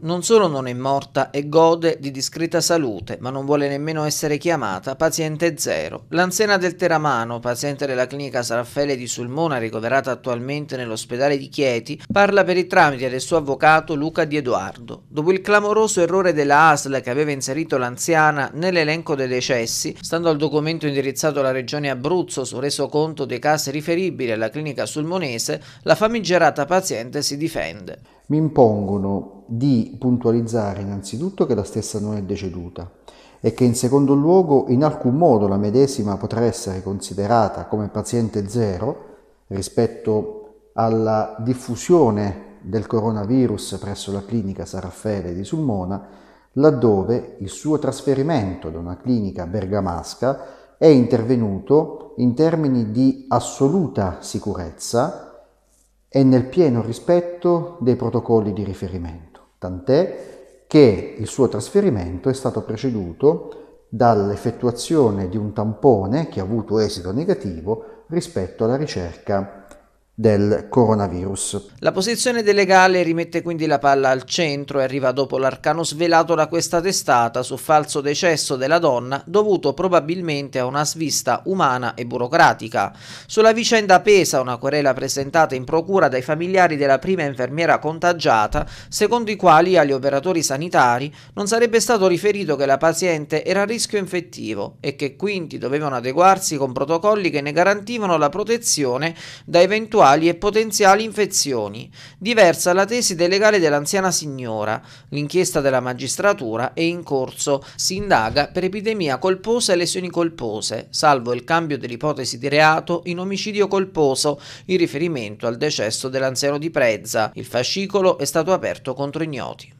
non solo non è morta e gode di discreta salute, ma non vuole nemmeno essere chiamata paziente zero. L'anziana del Teramano, paziente della clinica Saraffele di Sulmona, ricoverata attualmente nell'ospedale di Chieti, parla per il tramite del suo avvocato Luca Di Edoardo. Dopo il clamoroso errore della ASL che aveva inserito l'anziana nell'elenco dei decessi, stando al documento indirizzato alla regione Abruzzo su resoconto dei casi riferibili alla clinica sulmonese, la famigerata paziente si difende mi impongono di puntualizzare innanzitutto che la stessa non è deceduta e che in secondo luogo in alcun modo la medesima potrà essere considerata come paziente zero rispetto alla diffusione del coronavirus presso la clinica San di Sulmona, laddove il suo trasferimento da una clinica bergamasca è intervenuto in termini di assoluta sicurezza e nel pieno rispetto dei protocolli di riferimento, tant'è che il suo trasferimento è stato preceduto dall'effettuazione di un tampone che ha avuto esito negativo rispetto alla ricerca del coronavirus. La posizione delegale rimette quindi la palla al centro e arriva dopo l'arcano svelato da questa testata sul falso decesso della donna dovuto probabilmente a una svista umana e burocratica. Sulla vicenda pesa una querela presentata in procura dai familiari della prima infermiera contagiata, secondo i quali agli operatori sanitari non sarebbe stato riferito che la paziente era a rischio infettivo e che quindi dovevano adeguarsi con protocolli che ne garantivano la protezione da eventuali eventuali e potenziali infezioni, diversa la tesi dei legali dell'anziana signora. L'inchiesta della magistratura è in corso, si indaga per epidemia colposa e lesioni colpose, salvo il cambio dell'ipotesi di reato in omicidio colposo in riferimento al decesso dell'anziano di Prezza. Il fascicolo è stato aperto contro ignoti.